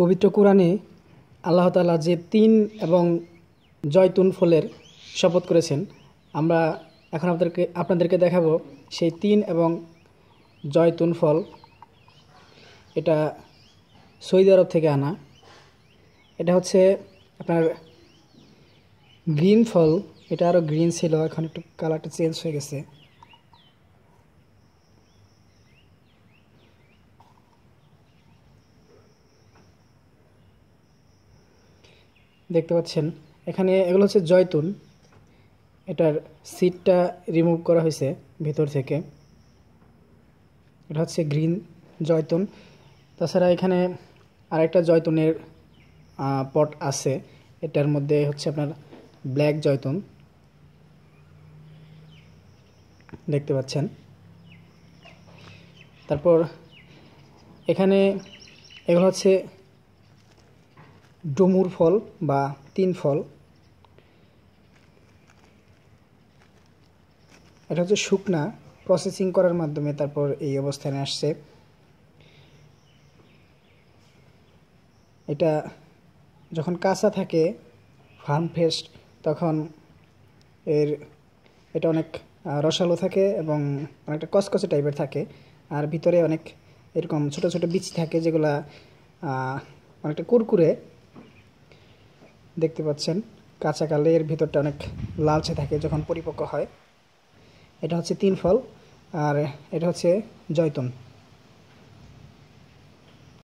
পবিত্র কোরআনে আল্লাহ তালা যে তিন এবং জয়তুন ফলের শপথ করেছেন আমরা এখন আপনাদেরকে আপনাদেরকে দেখাবো সেই তিন এবং জয়তুন ফল এটা সৌদি আরব থেকে আনা এটা হচ্ছে আপনার গ্রিন ফল এটা আরও গ্রিন ছিল এখন একটু কালারটা চেঞ্জ হয়ে গেছে দেখতে পাচ্ছেন এখানে এগুলো হচ্ছে জয়তুন এটার সিটটা রিমুভ করা হয়েছে ভেতর থেকে এটা হচ্ছে গ্রিন জয়তুন তাছাড়া এখানে আরেকটা জয়তুনের পট আছে এটার মধ্যে হচ্ছে আপনার ব্ল্যাক জয়তুন দেখতে পাচ্ছেন তারপর এখানে এগুলো হচ্ছে ডুমুর ফল বা তিন ফল এটা হচ্ছে শুকনা প্রসেসিং করার মাধ্যমে তারপর এই অবস্থানে আসছে এটা যখন কাঁচা থাকে ফার্ম ফেস্ট তখন এর এটা অনেক রসালো থাকে এবং অনেকটা কসকসে টাইপের থাকে আর ভিতরে অনেক এরকম ছোট ছোট বীজ থাকে যেগুলা অনেকটা কুরকুরে দেখতে পাচ্ছেন কাঁচাকালে এর ভিতরটা অনেক লালচে থাকে যখন পরিপক্ক হয় এটা হচ্ছে তিন ফল আর এটা হচ্ছে জয়তুন